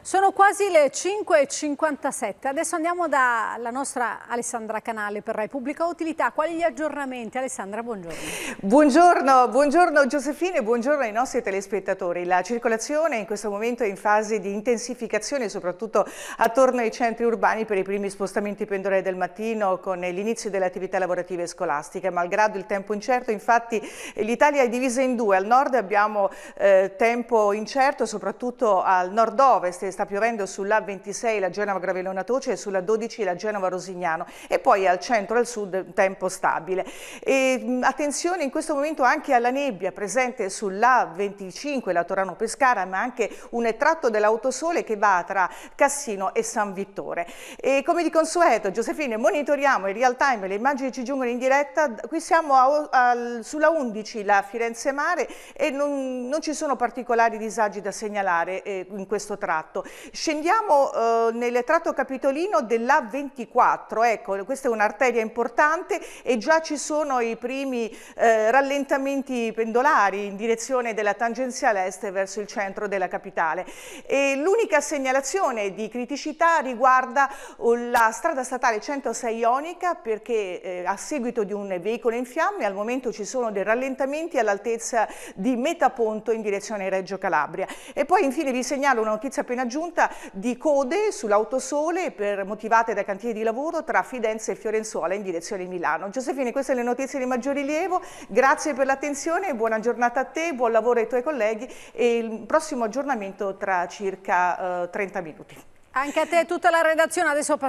Sono quasi le 5.57. Adesso andiamo dalla nostra Alessandra Canale per Repubblica Utilità. Quali gli aggiornamenti? Alessandra, buongiorno. Buongiorno, buongiorno Giosefine, buongiorno ai nostri telespettatori. La circolazione in questo momento è in fase di intensificazione, soprattutto attorno ai centri urbani per i primi spostamenti pendolari del mattino con l'inizio delle attività lavorative e scolastiche. Malgrado il tempo incerto, infatti l'Italia è divisa in due. Al nord abbiamo eh, tempo incerto, soprattutto al nord-ovest sta piovendo sull'A26 la Genova-Gravellona-Toce e sulla 12 la Genova-Rosignano e poi al centro e al sud tempo stabile. E, attenzione in questo momento anche alla nebbia presente sull'A25 la Torano-Pescara ma anche un tratto dell'autosole che va tra Cassino e San Vittore. E come di consueto Giusefine monitoriamo in real time le immagini che ci giungono in diretta, qui siamo a, a, sulla 11 la Firenze Mare e non, non ci sono particolari disagi da segnalare eh, in questo tratto esatto. Scendiamo eh, nel tratto capitolino dell'A24, ecco, questa è un'arteria importante e già ci sono i primi eh, rallentamenti pendolari in direzione della tangenziale est verso il centro della capitale. l'unica segnalazione di criticità riguarda oh, la strada statale 106 Ionica perché eh, a seguito di un veicolo in fiamme al momento ci sono dei rallentamenti all'altezza di Metaponto in direzione Reggio Calabria. E poi infine vi segnalo una notizia appena aggiunta di code sull'autosole per, motivate dai cantieri di lavoro tra Fidenza e Fiorenzuola in direzione Milano. Giosefine, queste sono le notizie di maggior rilievo, grazie per l'attenzione, buona giornata a te, buon lavoro ai tuoi colleghi e il prossimo aggiornamento tra circa eh, 30 minuti. Anche a te tutta la redazione, adesso passiamo.